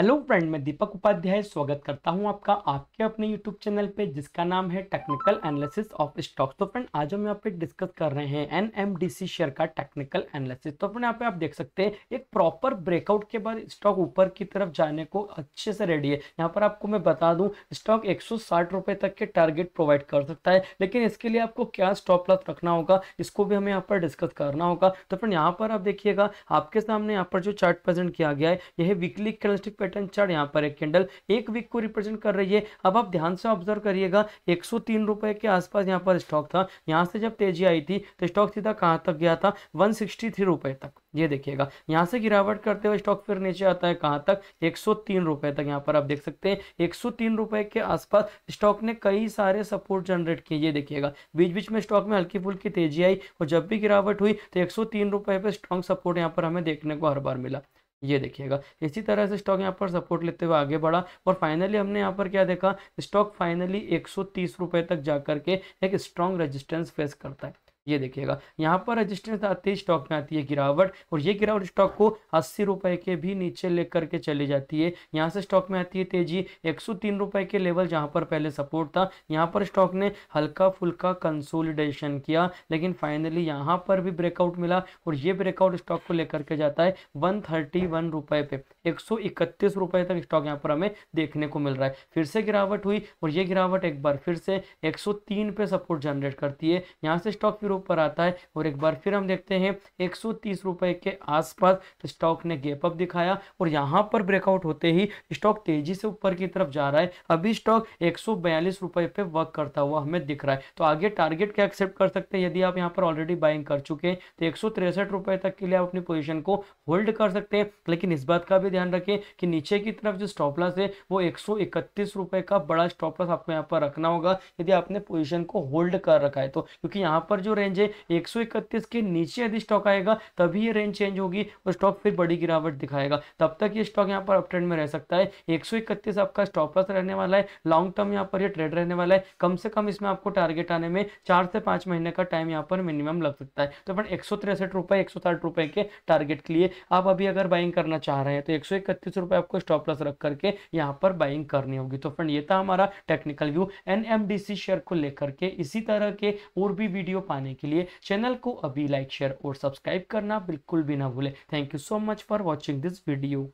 hello friend मैं दीपक उपाध्याय स्वागत करता हूं आपका आपके अपने यूट्यूब चैनल पे जिसका नाम है टेक्निकल एनालिसिस ऑफ स्टॉक्स तो फ्रेंड आज हम यहाँ पे डिस्कस कर रहे हैं एनएमडीसी शेयर का टेक्निकल एनालिसिस तो फ्रेंड यहां पे आप देख सकते हैं एक प्रॉपर ब्रेकआउट के बाद स्टॉक ऊपर की तरफ जाने को अच्छे से रेडी है यहाँ पर आपको मैं बता दूँ स्टॉक एक तक के टारगेट प्रोवाइड कर सकता है लेकिन इसके लिए आपको क्या स्टॉप लॉस रखना होगा इसको भी हमें यहाँ पर डिस्कस करना होगा तो फ्रेंड यहाँ पर आप देखिएगा आपके सामने यहाँ पर जो चार्ट प्रेजेंट किया गया है यह वीकली कैलिस्टिक पैटर्न चार्ट यहाँ पर एक कैंडल एक वीक को रिप्रेजेंट कर रही है अब आप ध्यान से ऑब्जर्व करिएगा एक सौ के आसपास यहाँ पर स्टॉक था यहाँ से जब तेजी आई थी तो स्टॉक सीधा कहाँ तक गया था वन रुपए तक ये देखिएगा यहाँ से गिरावट करते हुए स्टॉक फिर नीचे आता है कहाँ तक एक रुपए तक यहाँ पर आप देख सकते हैं एक रुपए के आसपास स्टॉक ने कई सारे सपोर्ट जनरेट किए ये देखिएगा बीच बीच में स्टॉक में हल्की फुल्की तेजी आई और जब भी गिरावट हुई तो एक रुपए पे स्ट्रॉन्ग सपोर्ट यहाँ पर हमें देखने को हर बार मिला ये देखिएगा इसी तरह से स्टॉक यहाँ पर सपोर्ट लेते हुए आगे बढ़ा और फाइनली हमने यहाँ पर क्या देखा स्टॉक फाइनली एक तक जाकर के एक स्ट्रॉन्ग रेजिस्टेंस फेस करता है ये देखिएगा यहाँ पर रजिस्टेंस आती है स्टॉक में आती है गिरावट और ये गिरावट स्टॉक को अस्सी रुपए के भी नीचे लेकर के चली जाती है यहाँ से स्टॉक में आती है तेजी एक रुपए के लेवल जहाँ पर पहले सपोर्ट था यहाँ पर स्टॉक ने हल्का फुल्का कंसोलिडेशन किया लेकिन फाइनली यहाँ पर भी ब्रेकआउट मिला और ये ब्रेकआउट स्टॉक को लेकर के जाता है वन थर्टी वन रुपए पे एक सौ इकतीस रुपए तक स्टॉक यहाँ पर हमें देखने को मिल रहा है फिर से गिरावट हुई और ये गिरावट एक बार फिर से एक सौ तीन पे सपोर्ट जनरेट करती है यहाँ से स्टॉक फिर ऊपर आता है और एक बार फिर हम देखते हैं एक रुपए के आसपास स्टॉक ने गैप अप दिखाया और यहाँ पर ब्रेकआउट होते ही स्टॉक तेजी से ऊपर की तरफ जा रहा है अभी स्टॉक एक रुपए पे वर्क करता हुआ हमें दिख रहा है तो आगे टारगेट क्या एक्सेप्ट कर सकते हैं यदि आप यहाँ पर ऑलरेडी बाइंग कर चुके हैं तो एक रुपए तक के लिए आप अपनी पोजिशन को होल्ड कर सकते हैं लेकिन इस बात का भी ध्यान रखें कि नीचे की तरफ जो स्टॉप लॉस है वो एक रुपए का बड़ा स्टॉप लॉस आपको यहाँ पर रखना होगा यदि आपने पोजिशन को होल्ड कर रखा है तो क्योंकि यहाँ पर जो रेंज है एक के नीचे यदि स्टॉक आएगा तभी ये रेंज चेंज होगी और स्टॉक फिर बड़ी गिरावट दिखाएगा तब तक ये स्टॉक यहाँ पर अपट्रेंड में रह सकता है एक आपका स्टॉप लॉस रहने वाला है लॉन्ग टर्म यहाँ पर ये ट्रेड रहने वाला है कम से कम इसमें आपको टारगेट आने में चार से पाँच महीने का टाइम यहाँ पर मिनिमम लग सकता है तो अपन एक सौ तिरसठ रुपये एक सौ के टारगेट के लिए आप अभी अगर बाइंग करना चाह रहे हैं तो एक सौ आपको स्टॉप लॉस रख करके यहाँ पर बाइंग करनी होगी तो फ्रेंड ये था हमारा टेक्निकल व्यू एनएमडीसी शेयर को लेकर के इसी तरह के और भी वीडियो पाने पाने के लिए चैनल को अभी लाइक शेयर और सब्सक्राइब करना बिल्कुल भी ना भूले thank you so much for watching this video